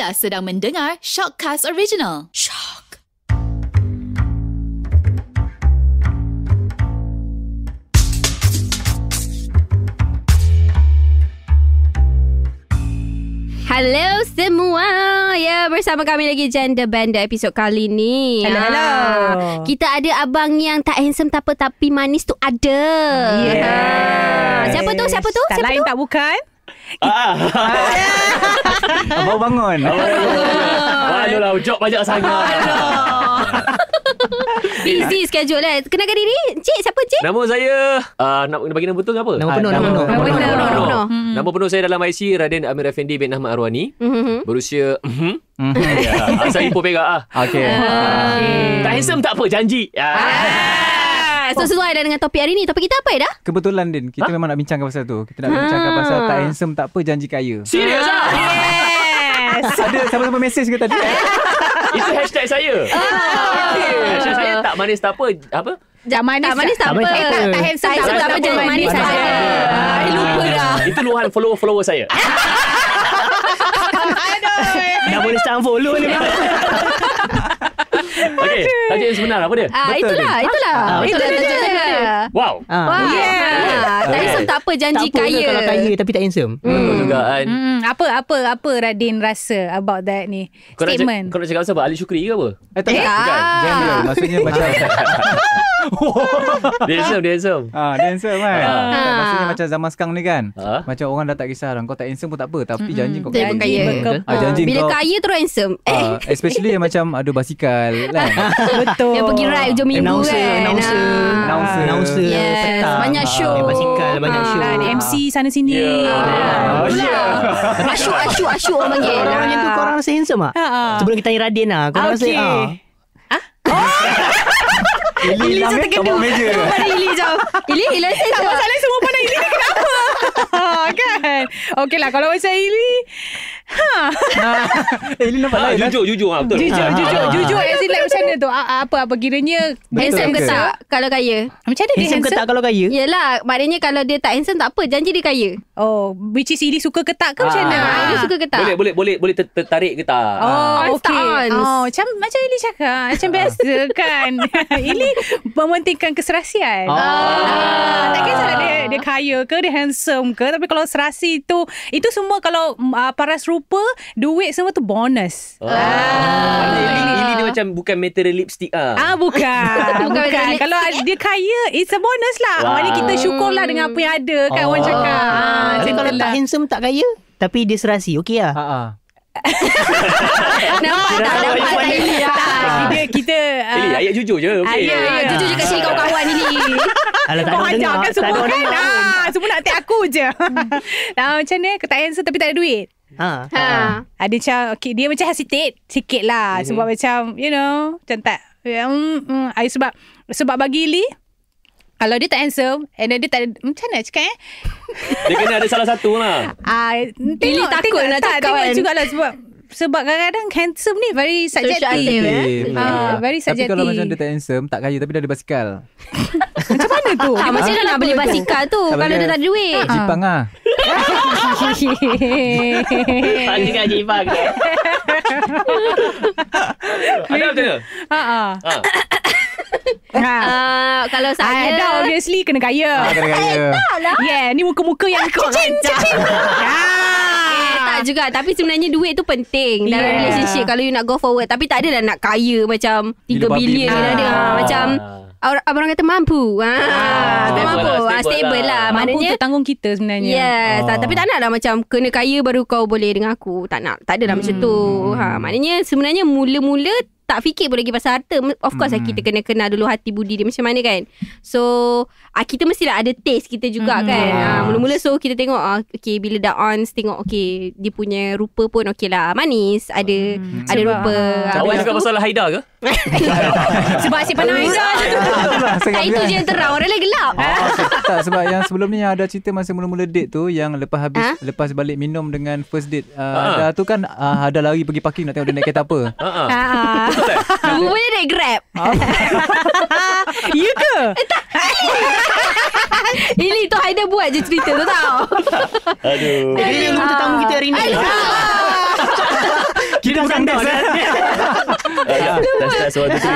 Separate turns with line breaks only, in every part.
Anda sedang mendengar Shockcast Original. Shock.
Hello semua. Ya, bersama kami lagi Gender band episod kali ni. Hello, ya. hello. Kita ada abang yang tak handsome tak tapi manis tu ada. Yeah. Ha. Siapa tu? Siapa tu? Siapa tak siapa lain tu? tak bukan.
Ah. Abang bangun. Aduh ujok banyak sangat.
Busy schedule lah eh. Kenalkan diri Cik siapa
cik? Nama saya uh, Nak bagi nama betul ke apa? Nama penuh Nama penuh saya dalam IC Raden Amir Effendi bin Ahmad Arwani mm-hmm. Berusia mm-hmm. yeah. Hmm. Saya Ipoh Perak lah okay. Uh, ah. okay. Ah. Tak handsome tak apa Janji yeah.
So sesuai dah dengan topik hari ni. Topik kita apa dah?
Kebetulan Din, kita ha? memang nak bincangkan pasal tu. Kita nak ha. bincangkan ah. pasal tak handsome tak apa janji kaya. Serius ah. Ha. Yes. Ada sama-sama mesej ke tadi? Itu hashtag
saya. Oh. hashtag saya tak manis tak apa. Apa?
Tak manis tak,
manis, tak,
apa. Tak,
handsome tak, apa. Tak manis, manis tak
lupa dah. Itu luahan follower-follower saya. Aduh. Dah boleh start follow ni. Okey, tajuk yang sebenar apa dia? Ah, betul itulah, ni. itulah. Ah, ah, itulah
tajuk dia. dia.
Wow. Ah. Wow.
Yeah.
Okay. Tak apa janji tak kaya. Tak kaya
tapi tak handsome. Hmm. Betul
juga kan. Hmm.
Apa, apa, apa Radin rasa about that ni? Kau Statement.
Nak, kau nak cakap pasal Ali Syukri ke apa?
Eh,
tak, eh, tak. Ah.
Bukan. Maksudnya macam. dia handsome, dia handsome. Ah, dia handsome kan. Ah. Ah. Maksudnya macam zaman sekarang ni kan. Ah. Macam orang dah tak kisah orang. Kau tak handsome pun tak apa. Tapi mm-hmm. janji kau kaya. Janji kaya. Ah, janji Bila kau,
kaya terus handsome.
Eh. especially macam ada basikal lah.
Betul. Yang pergi ride hujung minggu announcer, kan. Announcer. Announcer. Announcer. Yes. announcer. Banyak ah, show. banyak ah, show. Dan MC sana sini. Yeah. Ya. Ah, oh, ya. Asyuk, asyuk, asyuk orang panggil. Orang macam tu korang rasa handsome tak? Sebelum kita tanya Radin lah. Korang rasa...
Ha? Ili Ili jauh terkedu Kenapa ni
Ili jauh Ili
Ili Tak masalah semua pandang Ili ni kenapa
Kan Okey
lah Kalau macam Ili Ha.
Eh, ini nampak ha, lain. Eh? Jujur, jujur. Ha, betul. Jujur, ha, jujur. Jujur as in like
macam mana tu? Apa, apa kiranya handsome ke tak kalau kaya? Ah, macam mana dia handsome? Handsome ke tak kalau kaya? Yelah, maknanya kalau dia tak handsome tak apa. Janji dia kaya. Oh, which is Ili suka ke tak ke macam mana? Ah. Ili suka ke tak?
Boleh, boleh, boleh. Boleh tertarik ke tak? Oh, ah, okay.
Oh, macam macam Ili cakap. Macam biasa kan. Ili mementingkan keserasian.
Oh. Tak kisah dia,
dia kaya ke, dia handsome ke. Tapi kalau serasi tu, itu semua kalau paras rumah rupa duit semua tu bonus. Ah. ah.
Ini, ini dia macam bukan material lipstick ah. Ah bukan. bukan. bukan. bukan. Kalau
dia kaya it's a bonus lah. Wow. Maknanya kita syukur lah dengan apa yang ada kan oh. orang ah. cakap. Ah, ah. kalau tak handsome tak kaya
tapi dia serasi okey lah. ah. ah.
nampak tak Nampak tak Ili Kita, kita ah. Ili ah. ayat jujur je okay. Ayat, ayat, ayat. jujur je kasi kawan-kawan Ili Alah, Kau ajar kan semua kan
Semua nak take aku je hmm. nah, Macam ni Ketak handsome tapi tak ada duit Ha. Ha. ha. Ada macam okay, dia macam hesitate sikit lah mm-hmm. sebab macam you know macam tak mm, mm, I, sebab sebab bagi Lee kalau dia tak answer and then dia tak macam mana cakap eh?
dia kena ada salah satu lah.
Ah, uh, Lee takut tengok, nak cakap kan. Tengok jugalah sebab sebab kadang-kadang handsome ni very subjective.
Subjective. Eh? Uh, very subjective. Tapi kalau macam dia tak handsome, tak kaya tapi dah ada basikal.
Macam mana tu? Ha, macam mana nak beli basikal tu kalau dia tak ada duit? Ha. Jipang
lah. Tanya kan Jipang.
Ada apa Ha. Ha.
Uh, kalau ah, saya Ada obviously kena kaya uh, Kena kaya Eh tak lah Yeah ni muka-muka yang kau Cicin Cicin juga Tapi sebenarnya duit tu penting yeah. Dalam relationship Kalau you nak go forward Tapi tak ada adalah nak kaya Macam 3 bilion ah. ah. Macam Orang orang kata mampu ha, ah, Tak mampu lah, ah, stable, stable lah, lah. Mampu Maknanya, tu tanggung kita sebenarnya Yes ah, ah. Tapi tak nak lah macam Kena kaya baru kau boleh dengan aku Tak nak Tak adalah hmm. macam tu ha, Maknanya sebenarnya Mula-mula tak fikir boleh pergi pasal harta. Of course lah, hmm. kita kena kenal dulu hati budi dia macam mana kan. So uh, kita mestilah ada taste kita juga hmm. kan. Yes. Uh, ah, mula-mula so kita tengok uh, okay bila dah on tengok okay dia punya rupa pun okey lah. Manis ada hmm. ada Sebab rupa. Awak cakap pasal
Haida ke? Sebab asyik pandang Haida je Itu je yang terang. Orang lain
gelap. Oh,
tak, sebab yang sebelum ni yang ada cerita masa mula-mula date tu yang lepas habis ha? lepas balik minum dengan first date uh, ha. ha. dah tu kan uh, ada lari pergi parking nak tengok dia naik kereta apa. Ha.
ha.
ha Grab Uber dia naik Grab You ke? Eh tak Ili tu Haider buat je cerita tu tau Aduh Ili yang
untuk tamu kita hari ni Kita bukan desk kan
Dah start suara tu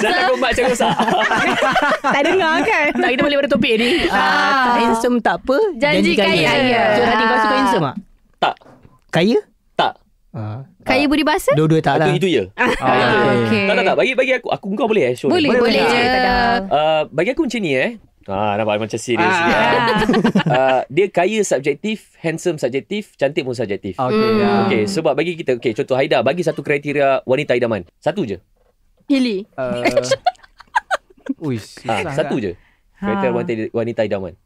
Saya tak kumpat macam rosak Tak dengar kan Tak kita balik pada topik ni ah, ah. Handsome tak apa Janji kaya Tadi kau suka handsome
tak? Tak Kaya? Tak
ah. Kaya budi bahasa?
Dua-dua tak lah. Itu, itu je.
Ah, ah, okay. Okay. Tak, tak, tak. Bagi, bagi aku. Aku kau boleh eh? Show boleh, boleh. Je. Eh, uh, bagi aku macam ni eh. Ah, nampak macam serius. Ah. uh, dia kaya subjektif, handsome subjektif, cantik pun subjektif. Okay, mm. yeah. okay, sebab bagi kita, okay, contoh Haida, bagi satu kriteria wanita idaman. Satu je.
Pilih. Uh,
Uish,
ah, satu lah. je.
Kriteria ha. wanita idaman.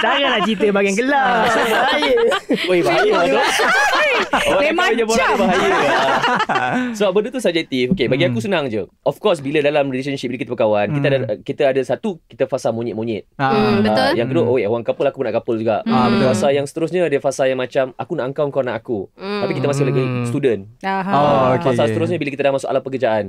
Janganlah cerita bagian gelap. Ah,
oi, bahaya. Oi, bahaya.
Memang bahaya.
So, benda tu subjektif. Okey, bagi aku hmm. senang je. Of course, bila dalam relationship bila kita berkawan, kita ada hmm. kita ada satu kita fasa monyet-monyet. Ah. Hmm, ah, betul. Yang kedua, oi, orang couple aku pun nak couple juga. betul. Fasa yang seterusnya dia fasa yang macam aku nak engkau kau nak aku. Tapi kita masih lagi student. Oh okay. Fasa seterusnya bila kita dah masuk alam pekerjaan.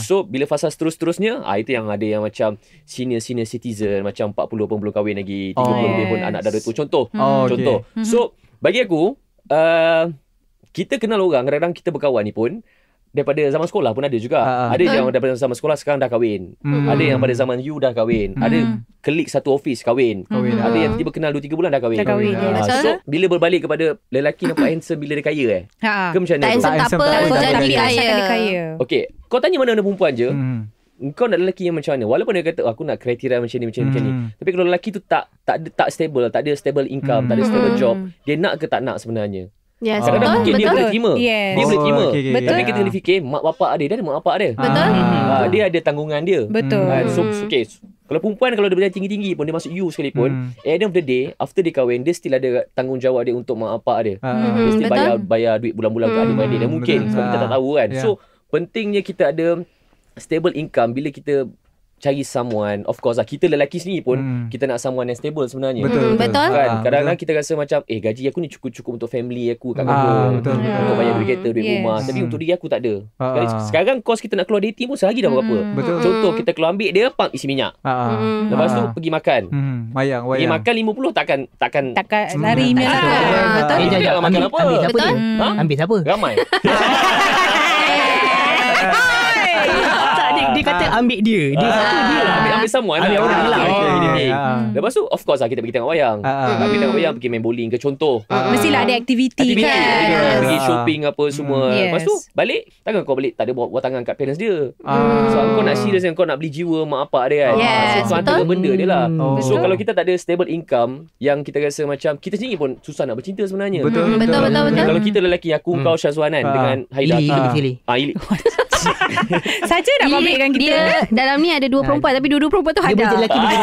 so, bila fasa seterusnya, ah itu yang ada yang macam senior senior citizen macam 40 pun belum kahwin lagi. 30 oh, lebih pun anak dara tu contoh hmm. oh, contoh hmm. so bagi aku uh, kita kenal orang kadang-kadang kita berkawan ni pun daripada zaman sekolah pun ada juga uh, ada uh. yang daripada zaman sekolah sekarang dah kahwin mm. ada yang pada zaman you dah kahwin mm. ada klik satu office kahwin, kahwin mm. ada ha. yang tiba kenal 2 3 bulan dah kahwin, kahwin uh. so bila berbalik kepada lelaki nampak handsome bila dia kaya eh ha. ke macam ni tak, handsome tak apa jadi dia kaya okey kau tanya mana-mana perempuan je Engkau nak lelaki yang macam mana walaupun dia kata oh, aku nak kriteria macam ni macam ni mm. macam ni hmm. tapi kalau lelaki tu tak tak tak stable tak ada stable income mm. tak ada hmm. stable mm. job hmm. dia nak ke tak nak sebenarnya Yes, ah. Kadang-kadang betul. dia boleh terima yes. Dia oh, boleh terima okay, okay, betul. Tapi kita kena fikir Mak bapak dia Dia ada mak bapak dia Betul ah. Dia ada tanggungan dia Betul mm. So okay Kalau perempuan Kalau dia berjaya tinggi-tinggi pun Dia masuk you sekalipun mm. At end of the day After dia kahwin Dia still ada tanggungjawab dia Untuk mak bapak dia mm. Dia still bayar Bayar duit bulan-bulan mm. Ke adik-adik dia Mungkin betul. Sebab kita tak ah. tahu kan yeah. So ya. pentingnya kita ada stable income bila kita cari someone of course lah kita lelaki sendiri pun hmm. kita nak someone yang stable sebenarnya betul hmm, betul, betul. Kan? Ah, kadang-kadang betul. kita rasa macam eh gaji aku ni cukup-cukup untuk family aku kat ah, betul, hmm. betul. untuk bayar duit kereta duit yes. rumah hmm. tapi untuk diri aku tak ada ah, ah. sekarang kos kita nak keluar dating pun sehari dah berapa hmm. betul. contoh kita keluar ambil dia pump isi minyak ah, ah. hmm. lepas tu ah. pergi makan hmm. mayang, pergi makan 50 takkan takkan takkan hmm. lari hmm. lah. betul eh, jangan makan apa ambil siapa betul? ha? ambil siapa ramai dia kata ha. ambil dia. Dia ha. Ah. satu dia. Ambil, ambil semua. Lah. Ambil orang. Ha. Lah. Oh. Lepas tu, of course lah, kita pergi tengok wayang. Ha. Ha. Pergi tengok wayang, pergi main bowling ke contoh. Mestilah ada
aktiviti, kan.
Pergi shopping apa hmm, semua. Yes. Lepas tu, balik. Takkan kau balik, tak ada buat tangan kat parents dia. So, kau nak serious kan, kau nak beli jiwa mak apa dia kan. Yes. So, Betul. benda dia lah. Hmm, so, kalau kita tak ada stable income, yang kita rasa macam, kita sendiri pun susah nak bercinta sebenarnya. Betul. Hmm, betul. Betul. Betul. Kalau kita lelaki, aku, kau, Syazwanan dengan Haidah. Ili. Ili. Ili.
Saja nak pamitkan kita. dalam ni ada dua perempuan tapi dua-dua perempuan tu ada. Dia lelaki dia.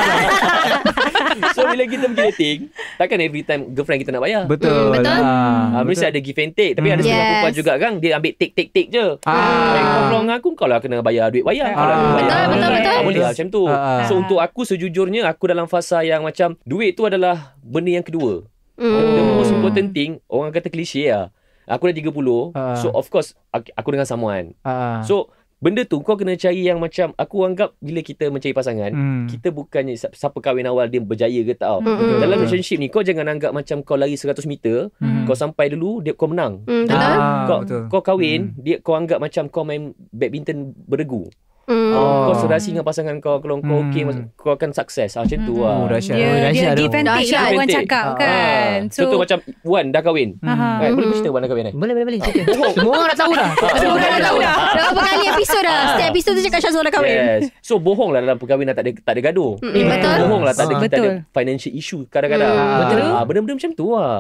so bila kita pergi dating, takkan every time girlfriend kita nak bayar. Betul. Mm, betul. Ah, ah mesti ada give and take tapi mm. ada hmm. yes. sebagian perempuan juga kan dia ambil take take take je. Ah. Kalau dengan aku kau lah kena bayar duit bayar. Ah. Kalau bayar. Betul betul ah, betul. Tak boleh lah, macam tu. Ah, ah. So untuk aku sejujurnya aku dalam fasa yang macam duit tu adalah benda yang kedua. Mm. The most important thing Orang kata klise lah Aku dah 30 uh. Ah. So of course Aku dengan someone uh. So Benda tu kau kena cari yang macam Aku anggap Bila kita mencari pasangan mm. Kita bukannya Siapa kahwin awal Dia berjaya ke tak mm. Dalam relationship ni Kau jangan anggap macam Kau lari 100 meter mm. Kau sampai dulu dia Kau menang mm. ah, kau, betul. kau kahwin mm. dia, Kau anggap macam Kau main badminton Beregu
Hmm. Oh. Kau
serasi dengan pasangan kau Kalau kau hmm. okey Kau akan sukses ah, Macam hmm. tu lah oh, Dia, dia, dia defensive lah Orang cakap ah. kan ah. so, Contoh macam Wan dah kahwin hmm. right, Boleh cerita Wan dah kahwin eh? Boleh boleh boleh oh, Semua orang nak tahu dah ah. Semua orang nak tahu dah Dah berapa kali episod dah ah. Setiap episod tu cakap Syazul dah kahwin So bohong lah dalam perkahwinan Tak ada, gaduh Betul Bohong lah tak ada, financial issue Kadang-kadang hmm. Betul Benda-benda macam tu lah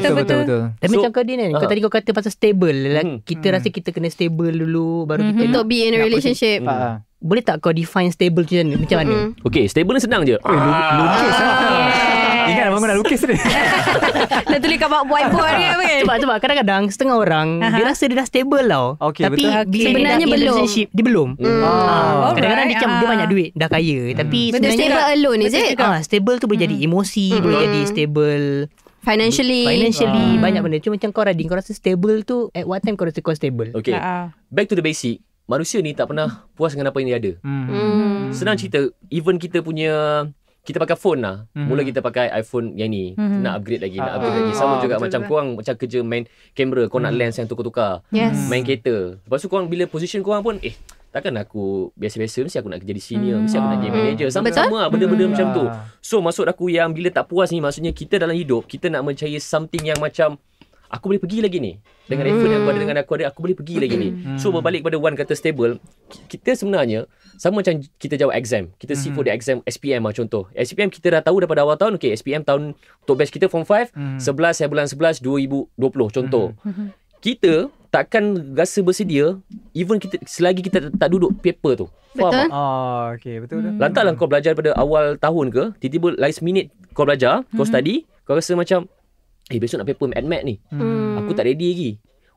Betul-betul hmm. Tapi macam kau Dina Kau tadi
kau kata pasal stable hmm. Kita rasa kita kena stable dulu Baru kita Untuk be in a relationship Sip. Eh, hmm. Ha. Boleh tak kau define stable macam mana? Macam mana? Hmm.
Okay, stable ni senang je. Oi, ah. lukis lah. Yes. Ingat mama nak lukis ni.
Nak tulis kat whiteboard ni apa Cuba, cuba. Kadang-kadang setengah orang, uh-huh. dia rasa dia dah stable tau. tapi sebenarnya belum. Dia belum. Hmm. Ah, kadang-kadang dia macam banyak duit, dah kaya. Hmm. Tapi betul sebenarnya... Stable lah- alone is it? Ah, stable tu boleh
jadi emosi, mm. boleh jadi stable...
Financially Financially uh. Banyak benda Cuma macam kau Radin Kau rasa stable tu At what time kau rasa kau stable Okay uh
Back to the basic manusia ni tak pernah hmm. puas dengan apa yang dia ada. Hmm. Hmm. hmm. Senang cerita, even kita punya kita pakai phone lah. Mm-hmm. Mula kita pakai iPhone yang ni. Mm-hmm. Nak upgrade lagi. Nak ah. upgrade mm lagi. Sama oh, juga macam korang macam kerja main kamera. Korang mm nak lens yang tukar-tukar. Yes. Main kereta. Lepas tu korang bila position korang pun eh takkan aku biasa-biasa mesti aku nak kerja di senior. mm Mesti aku nak game manager. Sama lah benda-benda mm macam tu. Ya. So maksud aku yang bila tak puas ni maksudnya kita dalam hidup kita nak mencari something yang macam aku boleh pergi lagi ni dengan effort yang aku ada dengan aku ada aku boleh pergi lagi ni hmm. so berbalik pada one kata stable kita sebenarnya sama macam kita jawab exam kita see for the hmm. exam SPM lah contoh SPM kita dah tahu daripada awal tahun okay SPM tahun top batch kita form 5 11 ya bulan 11 2020 contoh hmm. kita takkan rasa bersedia even kita selagi kita tak duduk paper tu Faham betul ah oh, okey betul betul lantaklah kau belajar pada awal tahun ke tiba-tiba last minute kau belajar kau study kau rasa macam Eh besok nak paper admit ni. Hmm. Aku tak ready lagi.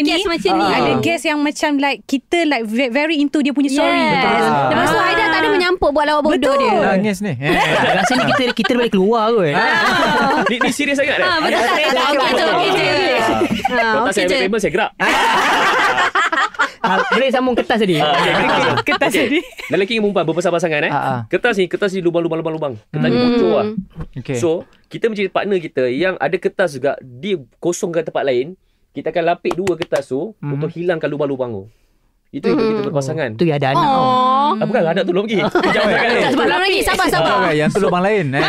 macam ah. ni. Macam ni. Uh. Ada guest yang macam like kita like very into dia punya story. Yes. Betul.
Uh. Ah. Maksud Aida tak ada menyampuk buat lawak bodoh dia. Betul.
Nangis ni. Rasa ni kita
kita balik keluar
kot. Uh. ni ni serius sangat dah. Uh, eh? betul tak? Okey tak. Okey Okey tak. Okey tak. Okey tak.
Boleh sambung kertas tadi. kertas tadi.
Dan lagi mumpah berpesan pasangan eh. Kertas ni, kertas ni lubang-lubang lubang lubang. Kertas ni bocor lah. Hmm. So, kita mencari partner kita yang ada kertas juga dia kosongkan tempat lain kita akan lapik dua kertas tu mm-hmm. untuk hilangkan lubang-lubang tu. Itu hmm. ikut kita mhm. berpasangan. Oh, tu yang ada anak. Oh. Ah, bukanlah anak tu lagi. Jangan cakap Sebab lain lagi. Sabar, sabar. Oh, okay. Yang tu lubang lain. Eh.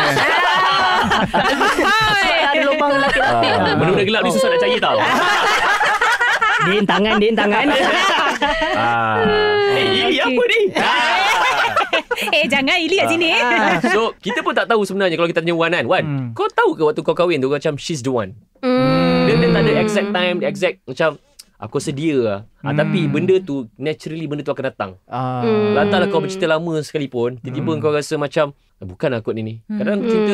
ada lubang lelaki lapik. Ah. Menurut gelap ni susah nak cari tau.
din tangan, din tangan.
Ah. Eh, Ini apa ni? Eh jangan Ili kat ah. sini So kita pun tak tahu sebenarnya Kalau kita tanya Wan kan Wan hmm. Kau tahu ke waktu kau kahwin tu Macam she's the one Hmm dia, dia tak ada hmm. exact time Exact macam Aku sedia lah ah, hmm. ah, Tapi benda tu Naturally benda tu akan datang ah. hmm. Lantarlah kau bercerita lama sekalipun Tiba-tiba hmm. kau rasa macam Bukan aku ni ni hmm. Kadang hmm. cerita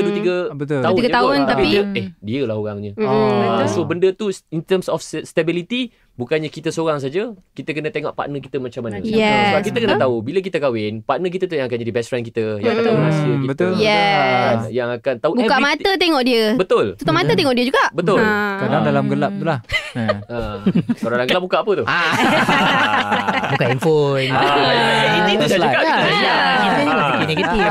2-3 hmm. tahun 3 je tahun kot, tapi dia, Eh dia lah orangnya hmm. Ah. ah. So benda tu In terms of stability Bukannya kita seorang saja Kita kena tengok partner kita macam mana yes. Sebab kita kena tahu Bila kita kahwin Partner kita tu yang akan jadi best friend kita Yang akan tahu hmm. rahsia kita Betul yes. Kan? Yang akan tahu Buka every... mata tengok dia Betul Tutup mata
betul. Hmm. tengok dia juga Betul ha.
Kadang ha. dalam gelap tu lah ah. Kalau dalam gelap buka apa tu? Ah. Buka handphone Ini tu dah cakap Kita ni masih negatif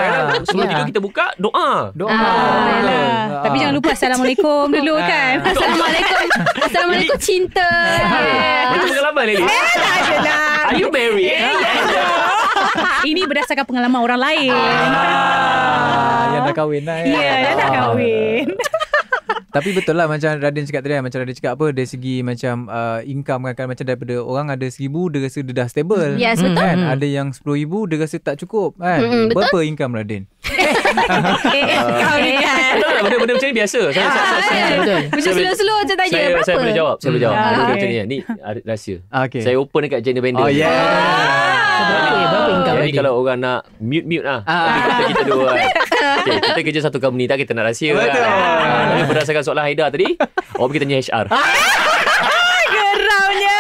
Bangun yeah. kita buka Doa Doa ah, ah. Ah. Tapi jangan lupa Assalamualaikum dulu ah. kan Assalamualaikum
Assalamualaikum cinta
Macam pengalaman ni eh, lah. Are you married?
Eh, ini berdasarkan pengalaman orang lain ah. Ah,
Yang dah kahwin lah Ya, ya yang dah kahwin tapi betul lah macam Radin cakap tadi lah, Macam Radin cakap apa. Dari segi macam uh, income kan, kan. Macam daripada orang ada RM1,000. Dia rasa dia dah stable. Yes hmm. betul. Kan? Hmm. Ada yang RM10,000. Dia rasa tak cukup kan. Mm-hmm, Berapa income Radin?
Eh, ah. Kau ni kan
benda macam ni biasa Saya ah,
Macam slow-slow macam tanya Berapa? Saya boleh jawab Saya boleh jawab ah, Benda macam ni
Ni rahsia Saya open dekat gender bender Oh yeah jadi kalau orang nak mute-mute lah ah. kita, kita dua kan. okay, Kita kerja satu company Tak kita nak rahsia lah. Betul kan. Tapi berdasarkan soalan Haida tadi Orang pergi tanya HR
Geramnya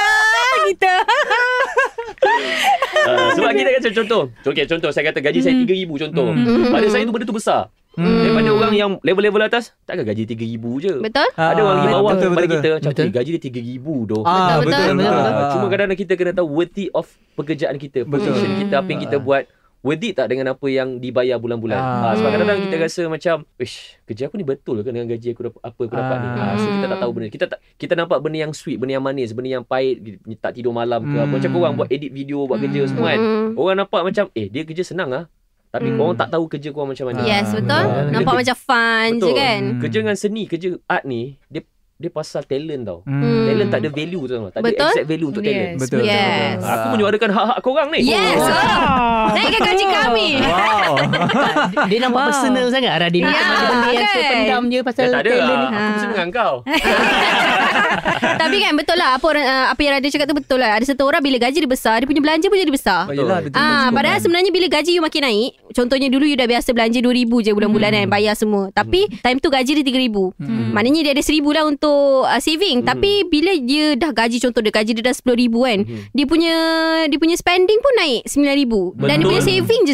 Kita
Uh, sebab kita kata contoh. Okay, contoh saya kata gaji saya hmm. RM3,000 contoh. Mm. Pada saya hmm. tu benda tu besar. Hmm. Daripada orang yang level-level atas Takkan gaji RM3,000 je Betul Ada orang di ah, bawah betul, Pada kita betul, betul. Gaji dia RM3,000 doh. Ah, betul, betul, betul, betul, betul, ah, Cuma kadang-kadang kita kena tahu Worthy of pekerjaan kita betul. Position kita Apa yang kita hmm. buat worth tak dengan apa yang dibayar bulan-bulan. Ah. Ha, sebab kadang-kadang kita rasa macam, "Wish, kerja aku ni betul ke dengan gaji aku dap- apa aku dapat ah. ni?" Ha, so kita tak tahu benda. Kita tak kita nampak benda yang sweet, benda yang manis, benda yang pahit, tak tidur malam ke mm. apa. Macam hmm. kau orang buat edit video, buat kerja mm. semua kan. Hmm. Orang nampak macam, "Eh, dia kerja senang ah." Tapi mm. korang tak tahu kerja korang macam mana. Yes, betul. Ah, betul. Nampak betul. macam
fun betul. je kan. Mm.
Kerja dengan seni, kerja art ni, dia dia pasal talent tau. Hmm. Talent tak ada value tu. Tak Betul? ada exact value untuk talent. Yes. Betul. Yes. Aku menyuarakan hak-hak korang ni. Yes. Oh. Ah. Naikkan gaji kami. Wow.
dia nampak wow. personal sangat Radin. Ya. Yeah.
Okay. pendam je pasal ya, talent
lah. ni. Aku ha.
bersama ah. kau. Tapi kan betul lah apa orang, eh, apa yang ada cakap tu betul lah. Ada satu orang bila gaji dia besar, dia punya belanja pun jadi besar. Oh,
betul. Ah, ha, padahal
kan. sebenarnya bila gaji you makin naik, contohnya dulu you dah biasa belanja 2000 je bulan-bulan hmm. kan bayar semua. Tapi hmm. time tu gaji dia 3000. Hmm. Maknanya dia ada 1000 lah untuk uh, saving. Hmm. Tapi bila dia dah gaji contoh dia gaji dia dah 10000 kan, hmm. dia punya dia punya spending pun naik 9000 dan betul. dia punya saving je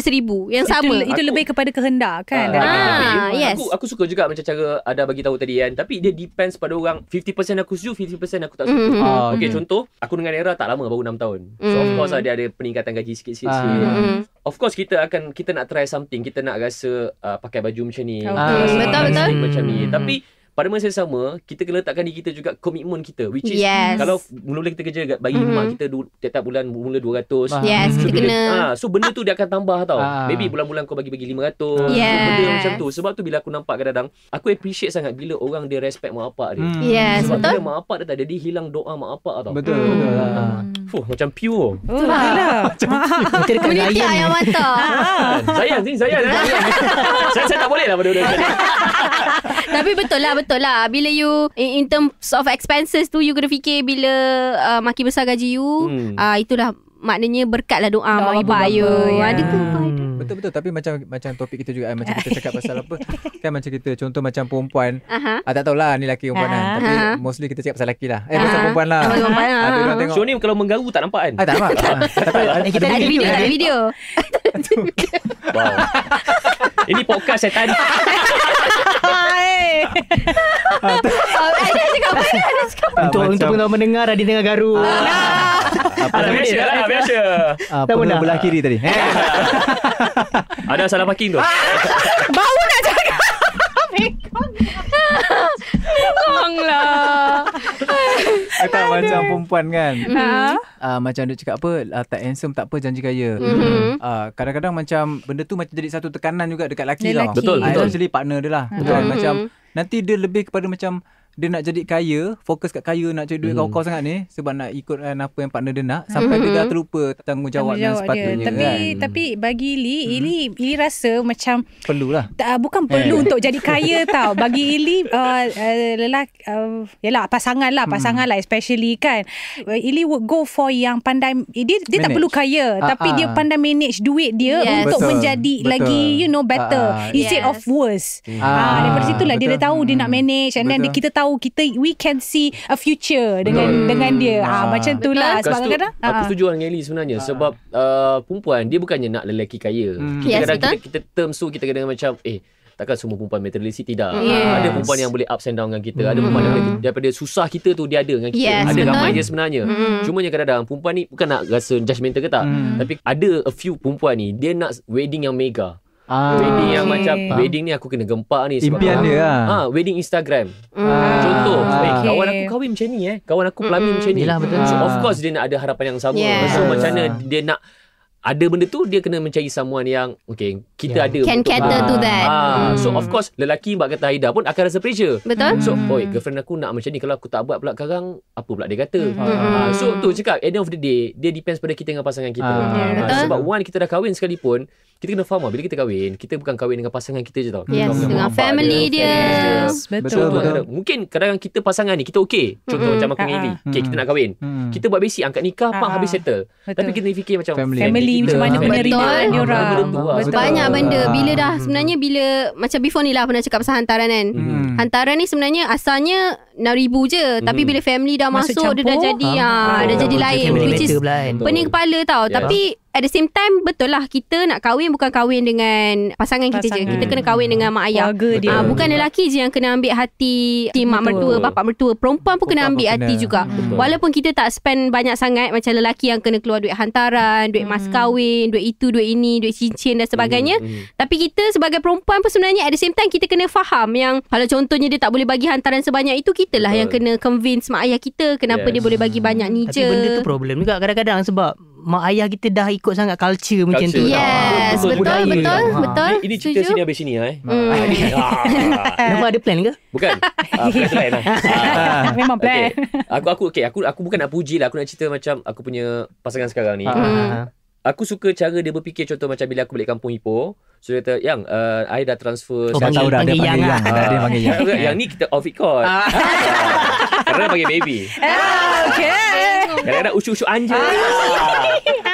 1000 yang sama. Itu, itu aku, lebih kepada kehendak kan. Uh, ah, yes. Aku
aku suka juga macam cara ada bagi tahu tadi kan. Tapi dia depends pada orang 50% aku aku setuju 50% aku tak setuju. Mm-hmm. Uh, okay, mm-hmm. contoh. Aku dengan Era tak lama baru 6 tahun. So, mm-hmm. of mhm. course lah, dia ada peningkatan gaji sikit-sikit. Uh, mm-hmm. Of course, kita akan kita nak try something. Kita nak rasa uh, pakai baju macam ni. Okay. Uh, betul. macam ni. Mm-hmm. Tapi, pada masa yang sama kita kena letakkan diri kita juga komitmen kita which is yes. kalau mula-mula kita kerja bagi mm-hmm. rumah kita tiap-tiap bulan mula 200 yes, so, kita bila, kena... ha, so benda tu dia akan tambah tau ha. maybe bulan-bulan kau bagi-bagi 500 yes. so, benda macam tu sebab tu bila aku nampak kadang-kadang aku appreciate sangat bila orang dia respect mak apak dia mm. yes, sebab betul? bila mak apak dia tak jadi hilang doa mak apak tau betul mm. betul ha. Fuh, macam pure oh. Macam pure Community ayam ni. mata Sayang sini sayang Saya tak boleh lah Benda-benda
Tapi betul lah betul lah bila you in, in terms of expenses tu you kena fikir bila uh, makin besar gaji you hmm. uh, itulah maknanya berkat lah doa mak ibu ayah ya. ada hmm.
ke betul betul tapi macam macam topik kita juga eh, macam kita cakap pasal apa kan macam kita contoh macam perempuan uh-huh. ah, tak tahulah ni lelaki perempuan uh-huh. kan. tapi uh-huh. mostly kita cakap pasal lelaki lah eh uh-huh. pasal perempuan lah uh-huh. Ah, tengok.
show ni kalau menggaru tak nampak kan ah, tak nampak tapi, ada, eh, kita ada, ada video, video ada video wow ini podcast tadi. Untuk
ah, untuk
penonton mendengar
Radin tengah garu. Ada ah. ah, biasa
lah, biasa. Tak pernah belah kiri tadi. Eh. Ada salah parking tu. Bau nak cakap.
Bengkong lah. Aku
tak macam perempuan kan uh, Macam dia cakap apa uh, Tak handsome tak apa Janji kaya uh, Kadang-kadang macam Benda tu macam jadi satu tekanan juga Dekat lelaki tau Betul betul. Actually partner dia lah mm-hmm. Betul Macam mm-hmm. Nanti dia lebih kepada macam dia nak jadi kaya fokus kat kaya nak cari duit mm. kau-kau sangat ni sebab nak ikut eh, apa yang partner dia nak sampai mm-hmm. dia dah terlupa tanggungjawab, tanggungjawab yang sepatutnya dia. tapi kan.
tapi bagi Ili mm. Ili, Ili rasa macam perlulah uh, bukan perlu eh. untuk jadi kaya tau bagi Ili uh, uh, lelaki uh, yelah pasangan lah mhm. pasangan mm. lah especially kan Ili would go for yang pandai eh, dia, dia tak perlu kaya uh-huh. tapi dia pandai manage duit dia yes. untuk betul. menjadi betul. lagi you know better uh-huh. instead yes. of worse uh-huh. uh, daripada situ lah dia dah tahu mm. dia nak hmm. manage and then kita tahu tahu kita we can see a future dengan hmm. dengan dia. Ha, ha. macam itulah sebab kadang-kadang. Aku ha. setuju
dengan Ellie sebenarnya ha. sebab uh, perempuan dia bukannya nak lelaki kaya. Hmm. Kita yes, kadang kita, kita term so kita kadang macam eh Takkan semua perempuan materialistik Tidak yes. Ada perempuan yang boleh up and down dengan kita mm. Ada perempuan hmm. yang boleh Daripada susah kita tu Dia ada dengan kita yes, Ada ramai je sebenarnya mm. Cuma yang kadang-kadang Perempuan ni bukan nak Rasa judgemental ke tak mm. Tapi ada a few perempuan ni Dia nak wedding yang mega Ah, wedding okay. yang macam wedding ni aku kena gempak ni impian dia lah. ah wedding instagram hmm. ah, contoh ah, eh, okay. kawan aku kahwin macam ni eh kawan aku pelamin mm-hmm. macam ni Yelah, betul. So, of ah. course dia nak ada harapan yang sama yeah. so Yelah. macam mana dia nak ada benda tu dia kena mencari someone yang okay kita yeah. ada can cater ah. to that ah. mm. so of course lelaki mbak kata Haida pun akan rasa pressure betul so mm. oi girlfriend aku nak macam ni kalau aku tak buat pula sekarang apa pula dia kata mm. ah. Hmm. so tu cakap end of the day dia depends pada kita dengan pasangan kita ah. Ya, ah. sebab one kita dah kahwin sekalipun kita kena faham lah bila kita kahwin kita bukan kahwin dengan pasangan kita je tau yes. dengan, dengan family dia, dia. Family dia. Yes. betul, betul. betul. betul. mungkin kadang-kadang kita pasangan ni kita okay. contoh mm-hmm. macam aku dengan Ellie ah, ah. okay, kita nak kahwin mm kita buat basic angkat nikah pak ah, habis settle betul. tapi kita fikir macam family, family macam mana family betul. Betul. Dia orang. Betul. Lah. Betul. Betul. banyak benda bila
dah sebenarnya bila macam before ni lah pernah cakap pasal hantaran kan hmm hantaran ni sebenarnya asalnya nak ribu je hmm tapi bila family dah masuk, masuk dia dah jadi ha, dah jadi lain kan. pening kepala tau tapi At the same time Betul lah Kita nak kahwin Bukan kahwin dengan Pasangan kita pasangan. je Kita hmm. kena kahwin dengan Mak ayah dia. Uh, Bukan lelaki je Yang kena ambil hati betul. Mak mertua Bapak mertua Perempuan pun kena ambil hati juga betul. Walaupun kita tak spend Banyak sangat Macam lelaki yang kena keluar Duit hantaran Duit hmm. mas kahwin Duit itu Duit ini Duit cincin dan sebagainya hmm, hmm. Tapi kita sebagai perempuan pun Sebenarnya at the same time Kita kena faham Yang kalau contohnya Dia tak boleh bagi hantaran sebanyak itu kita lah yang kena convince Mak ayah kita Kenapa yes. dia boleh bagi
banyak ni Tapi je Tapi
benda
tu problem
juga Kadang-kadang sebab Mak ayah kita dah ikut sangat culture, culture. macam tu. Yes, ah, betul betul betul. betul, ha. betul.
Ah, ini cerita sini habis sini eh. Hmm. Ah,
Nama ada plan ke?
Bukan. Uh, plan lah. Memang plan. Okay. Aku aku okey, aku aku bukan nak puji lah, aku nak cerita macam aku punya pasangan sekarang ni. Hmm. Aku suka cara dia berfikir contoh macam bila aku balik kampung Ipoh, So dia kata Yang uh, I dah transfer Oh panggil, dah, panggil, panggil Yang, yang. Dia panggil Yang yang. yang ni kita off it call Kadang-kadang panggil baby Okay Kadang-kadang usuk-usuk anjing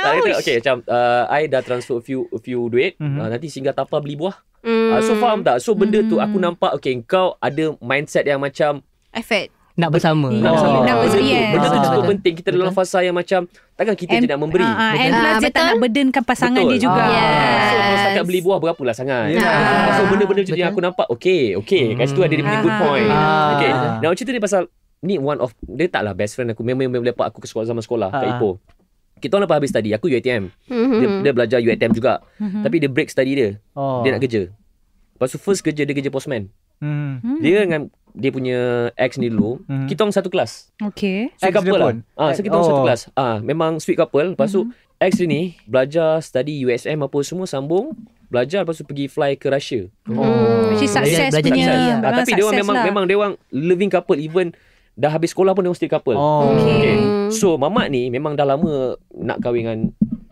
tak kata, okay macam uh, I dah transfer a few a few duit mm-hmm. uh, nanti singgah tapa beli buah mm. uh, so faham tak so benda mm tu aku mm. nampak okay kau ada mindset yang macam
effect nak bersama nak bersama nak bersama benda tu
cukup penting kita dalam fasa yang macam takkan kita tidak memberi and
plus dia tak nak burdenkan pasangan dia juga ah.
so kalau setakat beli buah berapalah sangat ah. so benda-benda macam yang aku nampak okay okay hmm. kat situ ada dia punya good ah. point okay nak cerita ni pasal ni one of dia taklah best friend aku memang memang lepak aku ke sekolah zaman sekolah kat Ipoh kita lepas habis study aku UiTM mhm. dia, dia belajar UATM juga mhm. tapi dia break study dia oh. dia nak kerja lepas tu first kerja dia kerja postman mhm. dia dengan dia punya ex ni dulu kita orang satu kelas okay sweet couple lah ah, so kita orang oh. satu kelas ah, memang sweet couple lepas tu ex ni belajar study USM apa semua sambung belajar lepas tu pergi fly ke Russia oh. which is success belajar, punya belajar. Ah, tapi dia orang memang, lah. memang dia orang living couple even dah habis sekolah pun dia mesti couple. Oh. Okay. Hmm. okay. So mamak ni memang dah lama nak kahwin dengan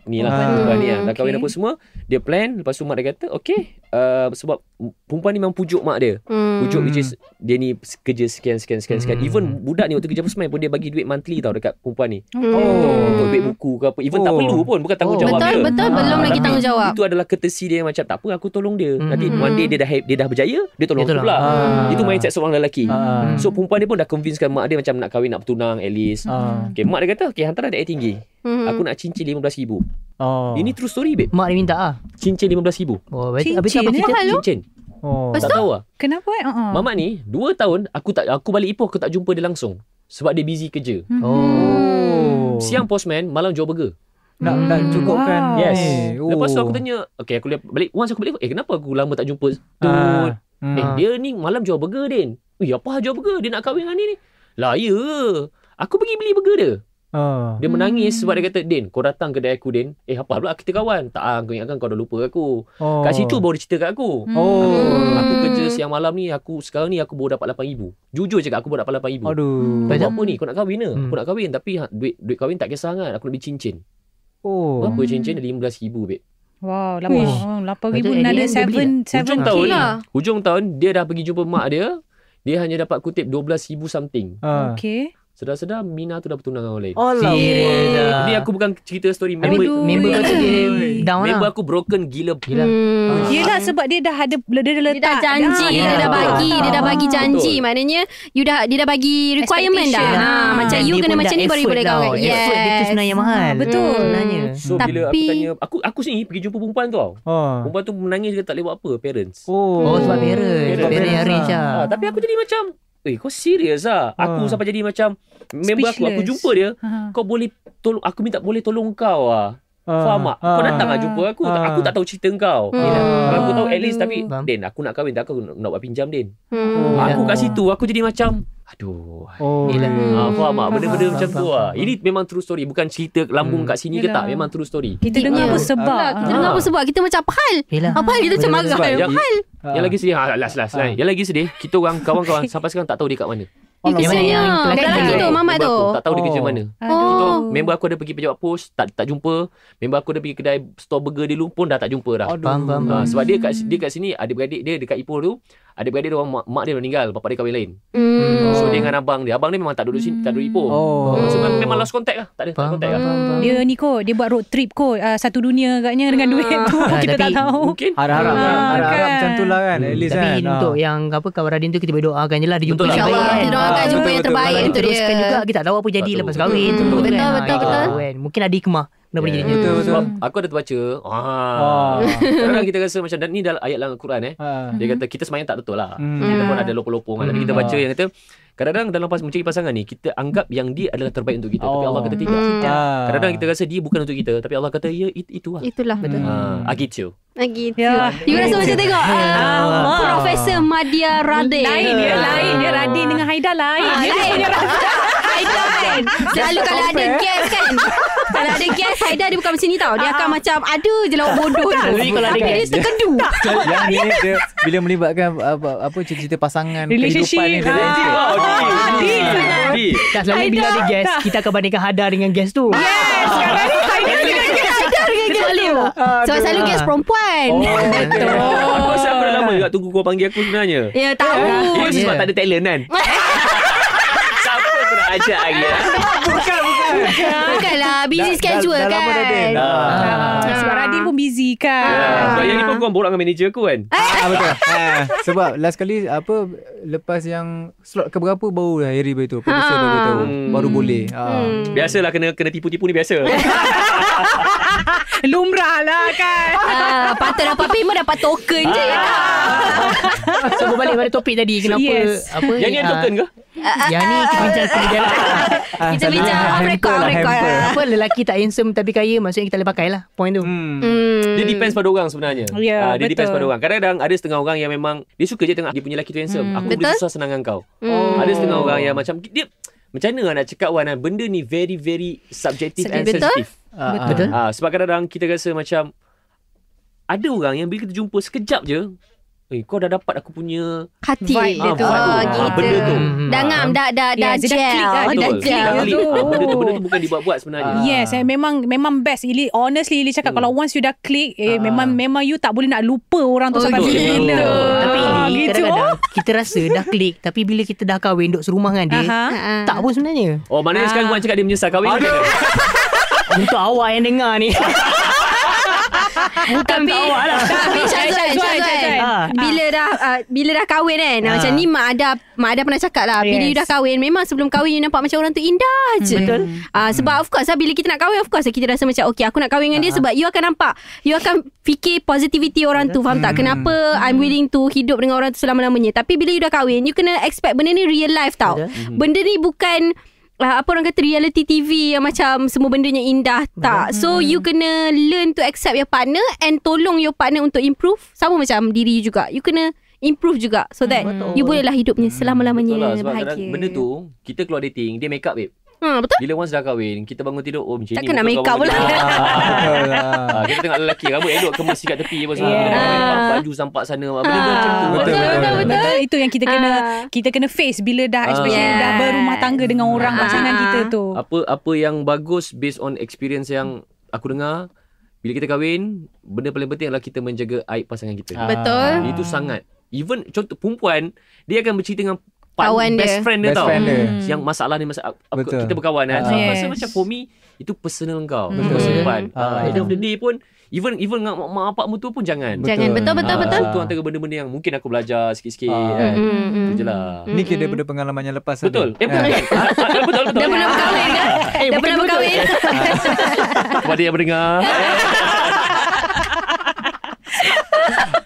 ni lah ah. kan, ni lah. Dah kahwin okay. apa semua. Dia plan. Lepas tu mak dia kata, okay uh, sebab perempuan ni memang pujuk mak dia. Hmm. Pujuk which is dia ni kerja sekian sekian sekian sekian. Hmm. Even budak ni waktu kerja postman pun dia bagi duit monthly tau dekat perempuan ni. Hmm. Untuk, oh. untuk beg buku ke apa. Even oh. tak perlu pun bukan tanggungjawab oh. betul, dia. Betul betul ah. belum ha. lagi tanggungjawab. Itu adalah ketesi dia macam tak apa aku tolong dia. Hmm. Nanti one day dia dah ha-, dia dah berjaya dia tolong aku pula. Ha. Itu mindset seorang lelaki. Ha. So perempuan ni pun dah convincekan mak dia macam nak kahwin nak bertunang at least. Ha. Okay, mak dia kata okay hantar dia tinggi. Hmm. Aku nak cincin 15000. Oh. Ini true story babe. Mak dia minta ah. Cincin 15000. Oh, habis habis apa cincin? Cincin. cincin. Oh. tak tahu ah.
Kenapa eh? Uh-huh.
Mama ni 2 tahun aku tak aku balik Ipoh aku tak jumpa dia langsung sebab dia busy kerja. Hmm. Oh. oh. Siang postman, malam jual burger. Nak hmm. nak cukupkan. Wow. Yes. Oh. Lepas tu aku oh. tanya, okay aku balik, once aku balik, eh kenapa aku lama tak jumpa? Tu. Uh. Hmm. Eh, dia ni malam jual burger, Din. Eh, apa jual burger? Dia nak kahwin dengan ni ni. Lah, ya. Aku pergi beli burger dia. Oh. Dia menangis hmm. sebab dia kata, Din, kau datang kedai aku, Din. Eh, apa pula kita kawan? Tak, aku ah, ingatkan kau dah lupa aku. Oh. Kat situ baru dia cerita kat aku. Hmm. Oh. Aku, aku kerja siang malam ni, aku sekarang ni aku baru dapat RM8,000. Jujur cakap, aku baru dapat RM8,000. Aduh. Tak hmm. apa ni, kau nak kahwin ke? Hmm. Aku nak kahwin, tapi ha, duit duit kahwin tak kisah kan? Aku nak beli cincin. Oh. Berapa hmm. cincin? RM15,000, babe.
Wow, lama. Oh. RM8,000, ada rm Hujung tahun, ni, lah.
hujung tahun, dia dah pergi jumpa mak dia. Dia hanya dapat kutip RM12,000 something. Uh. Okay. Sedar-sedar Mina tu dah bertunang dengan orang lain Serius Ni aku bukan cerita story Member Aduh. Member aku Down lah. Member lah. aku broken gila Gila hmm. ah. Yelah
sebab dia dah ada Dia dah letak Dia janji Dia dah bagi Dia dah bagi janji Maknanya you Dia dah bagi requirement dah ah, ah, Macam you kena macam ni Baru you boleh kawan Effort yes. dia tu sebenarnya mahal Betul
hmm. So Tapi... bila aku tanya Aku aku sini pergi jumpa perempuan tu tau Perempuan tu menangis Dia tak lewat apa Parents Oh, oh sebab parents Parents, lah. Tapi aku jadi macam Eh kau serius lah ha. Aku ah. sampai jadi macam Member Speechless. aku Aku jumpa dia ha. Kau boleh tolong, Aku minta boleh tolong kau lah Uh, Faham tak? Uh, kau ah, datang ah, nak uh, jumpa aku. Uh, aku tak tahu cerita kau. Hmm. Yeah. Aku tahu at least tapi hmm. Din aku nak kahwin tak aku nak buat pinjam Din. Hmm. Aku kat situ aku jadi macam Aduh oh, eh, hmm. ah, Faham tak Benda-benda macam tu lah Ini memang true story Bukan cerita lambung hmm. kat sini Yelah. ke tak Memang true story Kita dengar apa sebab Kita dengar apa
sebab Kita macam apa hal Yelah. Apa hal kita macam marah Apa hal
Yang lagi sedih ha, Last last ha. Yang lagi sedih Kita orang kawan-kawan Sampai sekarang tak tahu dia kat mana Oh, eh, dia kesian yang
Dekat lagi tu Mamat tu Tak tahu oh. dia kerja oh.
mana Contoh ah. oh. Member aku ada pergi pejabat pos Tak tak jumpa Member aku ada pergi kedai Store burger dia pun Dah tak jumpa dah Aduh. Ha, Sebab dia kat, dia kat sini adik adik dia Dekat Ipoh tu adik-beradik dia orang mak, mak dia meninggal, bapak dia kahwin lain. Mm. So dia dengan abang dia, abang ni memang tak duduk sini, tak duduk Ipoh. Oh. So, mm. memang lost contact lah. Tak ada faham, contact lah. Faham, faham. Dia
ya, ni ko dia buat road trip ko uh, ah, satu dunia agaknya dengan duit ah. tu. Uh, kita tapi, tak
tahu. Mungkin harap-harap uh, harap, kan. macam tu lah kan. At tapi kan. untuk uh. yang apa kawan Radin tu kita boleh doakan jelah dia jumpa lah. yang kan. terbaik. Kita doakan jumpa yang terbaik untuk dia. Teruskan juga kita tak tahu apa jadi lepas kahwin. Betul kan? betul betul. Kan. Mungkin ada hikmah. Nama yeah. dia ya. betul, Sebab
aku ada terbaca ah. ah. Kadang-kadang kita rasa macam Ni dalam ayat dalam Al-Quran eh. Ah. Dia mhm. kata kita semayang tak betul lah hmm. Kita pun ada lopong-lopong kan. hmm. kita baca yang ah. kata Kadang-kadang dalam pas mencari pasangan ni Kita anggap yang dia adalah terbaik untuk kita oh. Tapi Allah kata tidak hmm. Kadang-kadang kita rasa dia bukan untuk kita Tapi Allah kata ya it, itulah Itulah betul. Hmm. Ah, Agit you
Agit ya. you You rasa macam tengok ya. uh, ah. Profesor Madia Radin Lain dia Lain dia Radin dengan Haida lain ah, Lain kan. dia Haida Selalu kalau ada guest kan dia guess Haida dia bukan macam ni tau Dia akan ah. macam Ada je lah bodoh tu Tapi dia terkedu Yang ni dia
Bila melibatkan Apa, apa cerita pasangan Relationship Relationship
ah, ah, Tak selalu bila dia guess Kita akan bandingkan Haida dengan guess tu Yes Haida Sebab so, Saya selalu guess perempuan Oh betul
Aku rasa aku
lama juga tunggu kau panggil aku sebenarnya Ya yeah, tahu Itu
ya,
yeah. sebab yeah. tak
ada talent kan Siapa aku nak ajak lagi
Bukan Kan? Bukanlah Busy da, schedule da, kan Dah lama dah ha. Ha. Sebab Radin
pun busy kan ha. Sebab ha. yang ni pun kau borak dengan manager aku kan ha. Betul ha. Sebab last kali Apa Lepas yang Slot keberapa Baru lah Harry beritahu Pemisah ha. beritahu hmm. Baru boleh ha. hmm.
Biasalah kena Kena tipu-tipu ni biasa
Lumrah lah kan
uh, Patut dapat payment Dapat token je ah. Ya. so berbalik pada topik tadi Kenapa yes. apa, Yang ni uh, token ke? Yang ni kita bincang sekali dia lah. Ah, kita bincang ah, off Lah, record. Lah. Apa lelaki tak handsome tapi kaya maksudnya kita boleh pakai lah. Point tu. Hmm. Hmm. Dia depends
pada orang sebenarnya. Yeah, ya, uh, dia depends pada orang. Kadang-kadang ada setengah orang yang memang dia suka je tengok ah, dia punya lelaki tu handsome. Hmm. Aku betul? boleh susah senang dengan kau. Oh. Ada setengah orang yang macam dia macam mana nak cakap Wan ah, Benda ni very very Subjective Sakit and betul? sensitive Betul, uh, betul? Uh, Sebab kadang-kadang kita rasa macam Ada orang yang bila kita jumpa Sekejap je Eh kau dah dapat aku punya hati dia tu. Ah, ah, ah, benda tu. Hmm, hmm. Dangam dah dah dah ya, kan, gel. Dah klik dah gel. Benda tu benda tu bukan dibuat-buat sebenarnya. Uh.
Yes, eh, memang memang best Ili. Honestly Ili cakap uh. kalau once you dah klik eh uh.
memang memang you tak boleh nak lupa orang tu oh, sampai gila. Tapi ini kadang-kadang kita rasa dah klik tapi bila kita dah kahwin duduk serumah dengan dia
uh-huh. tak pun sebenarnya. Oh, mana uh. sekarang kau cakap dia menyesal kahwin. Aduh. Untuk awak yang dengar ni.
Bukan tapi, awak lah Tapi Syazwan Syazwan, Syazwan, Syazwan. Ah, ah. Bila dah uh, Bila dah kahwin kan ah, ah. Macam ni Mak ada Mak ada pernah cakap lah Bila yes. you dah kahwin Memang sebelum kahwin You nampak macam orang tu indah hmm. je Betul uh, Sebab hmm. of course lah, Bila kita nak kahwin Of course lah, kita rasa macam Okay aku nak kahwin dengan dia Sebab you akan nampak You akan fikir Positivity orang tu Faham hmm. tak Kenapa hmm. I'm willing to Hidup dengan orang tu selama-lamanya Tapi bila you dah kahwin You kena expect Benda ni real life tau Betul. Hmm. Benda ni Bukan uh, apa orang kata reality TV yang macam semua benda bendanya indah tak. Hmm. So you hmm. kena learn to accept your partner and tolong your partner untuk improve sama macam diri you juga. You kena improve juga so hmm, that hmm. you bolehlah hidupnya hmm. selama-lamanya lah, bahagia. Sebab benda
tu kita keluar dating dia make up babe. Hmm, betul? Bila once dah kahwin Kita bangun tidur Oh macam tak ni Tak kena make up pula Kita tengok lelaki rambut elok kemas sikat tepi apa semua. Yeah. Baju sampak sana apa benda macam tu. Betul betul, betul, betul,
betul. Itu yang kita kena ah. kita kena face bila dah ah. especially yeah. dah berumah tangga dengan orang pasangan ah. kita tu.
Apa apa yang bagus based on experience yang aku dengar bila kita kahwin benda paling penting adalah kita menjaga aib pasangan kita. Betul. Itu sangat. Even contoh perempuan dia akan bercerita dengan Kawan best dia. friend dia best tau friend dia. Hmm. yang masalah ni masalah aku, kita berkawan kan uh. so, yes. macam for me itu personal kau mm. kau simpan mm. uh, end of pun even even dengan mak bapak mutu pun jangan jangan betul uh, betul betul itu antara benda-benda yang mungkin aku belajar sikit-sikit uh. kan mm-hmm. itu je lah hmm, ni kira daripada pengalaman yang lepas betul eh, betul, betul, betul, betul. dah
pernah berkahwin kan eh,
dah pernah berkahwin
kepada yang mendengar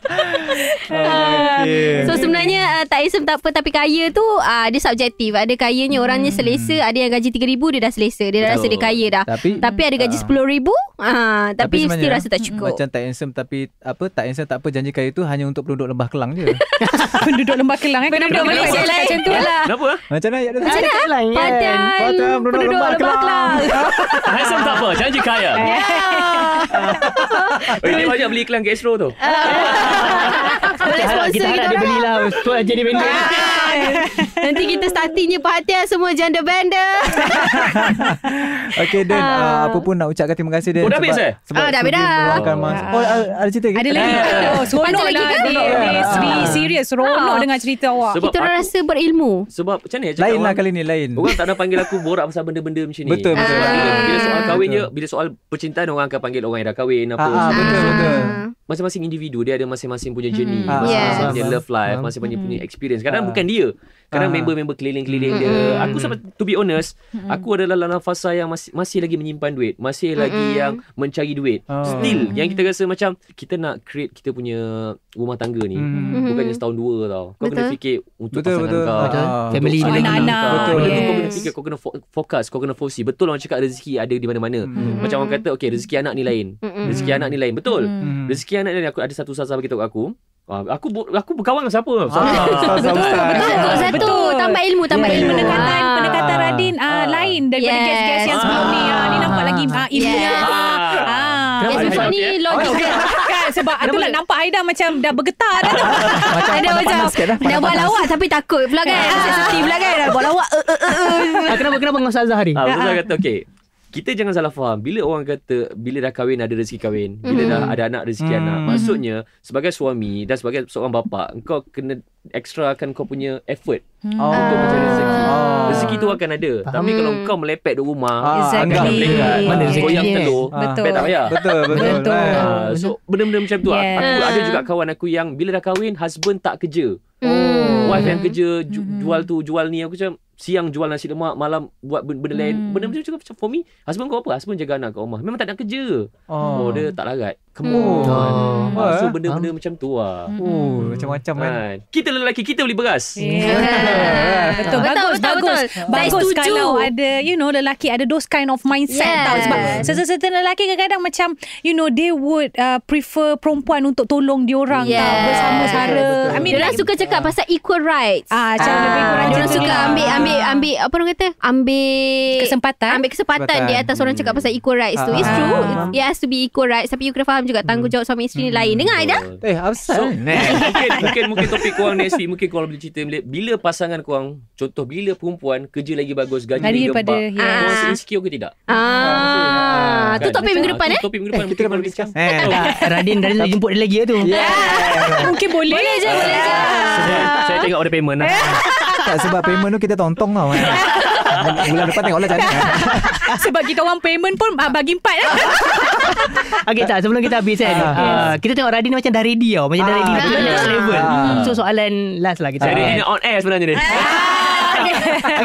okay. So sebenarnya uh, Tak handsome tak apa Tapi kaya tu uh, Dia subjektif Ada kayanya hmm. Orangnya selesa Ada yang gaji RM3,000 Dia dah selesa Dia dah rasa dia kaya dah Tapi, tapi ada gaji RM10,000 ah. uh, uh, Tapi, tapi rasa tak cukup Macam
tak handsome Tapi apa Tak handsome tak apa Janji kaya tu Hanya untuk penduduk lembah kelang je
Penduduk lembah kelang eh? Penduduk
lembah
kelang Kenapa? Macam tu lah
Macam mana? Macam mana? Ya. Padan Penduduk lembah kelang
Handsome tak apa Janji kaya Ya oh, Ini banyak beli iklan gastro tu ah
kita orang. Kita harap dia
belilah. Sponsor jadi vendor. Ah.
Kan? Nanti kita startingnya perhatian semua gender benda.
okay Dan, uh, uh, apa pun nak ucapkan terima kasih Dan. Oh, dah habis eh? Ah, ah. oh, dah habis
Oh,
ada cerita lagi? Ada lagi. Oh, seronok lagi kan? Be serious. Seronok dengan cerita awak. Kita
rasa
berilmu.
Sebab macam ni? Ya, lain lah kali ni, lain. Orang tak nak panggil aku borak pasal benda-benda macam ni. Betul, betul. Bila soal kahwin je, bila soal percintaan orang akan panggil orang yang dah kahwin. Apa, ah, betul, betul. Masing-masing individu Dia ada masing-masing punya jenis. hmm. Masing-masing punya love life Masing-masing punya mm-hmm. experience Kadang-kadang bukan dia Kadang ha. Ah. member-member keliling-keliling mm-hmm. dia. Aku sempat to be honest, mm-hmm. aku adalah dalam fasa yang masih masih lagi menyimpan duit, masih mm-hmm. lagi yang mencari duit. Oh. Still mm-hmm. yang kita rasa macam kita nak create kita punya rumah tangga ni mm-hmm. bukannya mm-hmm. setahun dua tau. Kau betul. kena fikir untuk betul, pasangan betul. kau, betul. Ah, family dia. Betul. Betul. Yes. Kau kena fikir kau kena fokus, kau kena fokus. Betul orang cakap rezeki ada di mana-mana. Mm-hmm. Macam orang kata okay rezeki anak ni lain. Mm-hmm. Rezeki anak ni lain. Betul. Mm-hmm. Rezeki anak ni lain. Aku ada satu sasa bagi aku. Ah, aku aku berkawan dengan siapa? Ustaz. Ah, Ustaz. Ustaz. Betul. Ah, Ustaz. Betul. Betul. Betul.
Tambah ilmu, tambah ya, ya, ilmu. Ya. Pendekatan, ah. pendekatan Radin ah. Ah, lain daripada guest-guest yang sebelum ni. Ah. Ni nampak lagi ah, ah. ilmu. Yes. Ah. Yes, before ni eh? logik. Oh,
kan, sebab tu lah nampak Aida macam dah bergetar dah tu. macam Aida macam dah buat lawak tapi
takut pula kan. Sensitif pula kan. Dah buat lawak. Eh, eh,
kenapa kenapa dengan Ustazah hari? Ustazah kata okay kita jangan salah faham bila orang kata bila dah kahwin ada rezeki kahwin bila mm. dah ada anak rezeki mm. anak maksudnya sebagai suami dan sebagai seorang bapa engkau kena extrakan kau punya effort Oh. Untuk mencari rezeki oh. Rezeki tu akan ada Faham. Tapi kalau kau melepek di rumah ah, Exactly Mana rezeki yang yes. telur Betul Bet tak payah Betul Betul, betul. betul. Ah, so benda-benda macam tu lah. yeah. Aku ada juga kawan aku yang Bila dah kahwin Husband tak kerja oh. Wife yang kerja ju- hmm. Jual tu jual ni Aku macam Siang jual nasi lemak Malam buat benda lain hmm. Benda macam cakap For me Husband kau apa? Husband jaga anak kau rumah Memang tak nak kerja Oh, oh dia tak larat Come on hmm. oh, oh eh. So benda-benda huh? macam tu lah oh, hmm. Macam-macam kan Kita lelaki Kita beli beras yeah betul, betul, bagus, betul, bagus, betul. bagus. Bagus kalau ada,
you know, lelaki ada those kind of mindset yeah. tau. Sebab certain-certain lelaki kadang macam, you know, they would uh, prefer
perempuan untuk tolong diorang yeah. tau. Bersama sara. Yeah, I mean, diorang like, suka cakap pasal equal rights. Ah, macam ah. lebih kurang Diorang suka lah. ambil, ambil, ambil, apa orang kata? Ambil... Kesempatan. Ambil kesempatan, di atas orang cakap pasal equal rights tu. Ah. It's true. Ah. It has to be equal rights. Tapi you kena faham juga tanggungjawab suami isteri ni hmm. lain. Dengar, Aida.
Eh, apa so,
mungkin, mungkin topik korang next week. Mungkin korang boleh cerita. Bila pas pasangan kau contoh bila perempuan kerja lagi bagus gaji lagi gempak kau rasa insecure ke tidak ah, ah, kan? tu topik minggu depan eh topik minggu depan eh, kita akan discuss eh, Radin Radin nak
jemput dia lagi ya, tu ya. mungkin boleh je boleh je
saya tengok order payment lah
sebab payment tu kita tontong tau eh. Bulan depan tengoklah macam
Sebab kita payment pun Bagi empat eh. lah
Okay
tak Sebelum kita habis kan ah, ah. Eh,
Kita tengok Radin macam dah ready tau Macam uh, dah ready uh, Betul uh,
level. Hmm, so
soalan last lah Jadi uh,
on air sebenarnya ni
Okay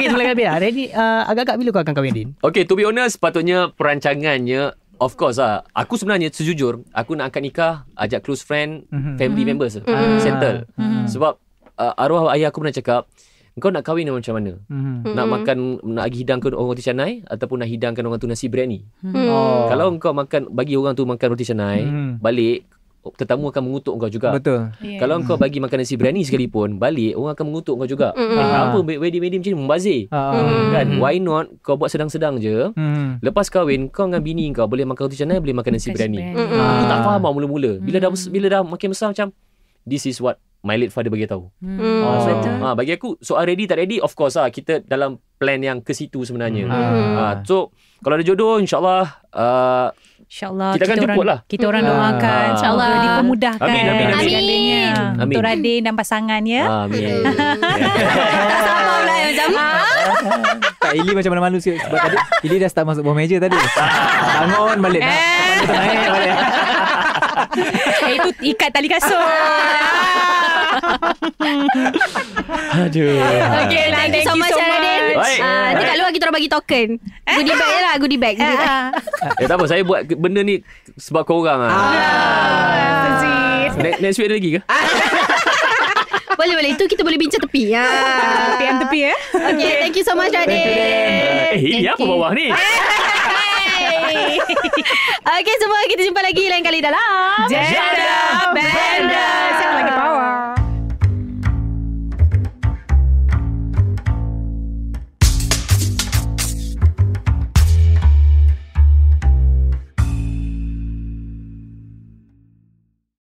sebelum kita habis lah, Radin uh, Agak-agak bila kau akan kahwin Din
Okay to be honest Patutnya perancangannya Of course lah Aku sebenarnya sejujur Aku nak angkat nikah Ajak close friend mhm. Family mhm. members mm Settle mhm. Sebab uh, Arwah ayah aku pernah cakap kau nak kahwin macam mana? Mm-hmm. Nak makan nak hidangkan orang roti canai ataupun nak hidangkan orang tu nasi biryani? Mm. Oh. Hmm. Kalau engkau makan bagi orang tu makan roti canai, mm. balik tetamu akan mengutuk kau juga. Betul. Yeah. Kalau engkau bagi makan nasi biryani sekalipun, balik orang akan mengutuk kau juga. Mm-hmm. Eh, apa wedding wedding macam ni membazir. Mm-hmm. Why not kau buat sedang-sedang je. Mm-hmm. Lepas kahwin kau dengan bini kau boleh makan roti canai, boleh makan nasi biryani. Mm-hmm. Ah. Aku tak faham mula-mula. Bila dah hmm. bila dah makin besar macam this is what my late father bagi tahu. Hmm. hmm. Oh, ah, so, ah, bagi aku soal ready tak ready of course lah kita dalam plan yang ke situ sebenarnya. Hmm. Ah. Hmm. so kalau ada jodoh insyaAllah uh, InsyaAllah kita, kita, kan orang, lah. kita orang hmm. doakan ah. InsyaAllah
Boleh
dipermudahkan
Amin Amin, amin.
amin. amin. Untuk Radin dan pasangannya ah, Amin Tak sama pula eh, macam
Tak Ili macam mana manusia Sebab tadi Ili dah start masuk bawah meja tadi Bangun balik Eh Balik
Itu ikat tali kasut
Aduh Okay
lah Thank you so much Saradin ah, Dekat luar kita orang bagi token Goodie bag lah Goodie bag ah,
Eh tak apa Saya buat benda ni Sebab kau korang lah
ah.
Next week ada lagi ke?
Boleh boleh Itu kita boleh bincang tepi ya. Ah. Tepi ya. Okay, thank you so much Radin.
Eh, ini apa bawah ni?
okay semua kita jumpa lagi lain kali dalam Jada Benda. Benda. Siapa lagi tahu?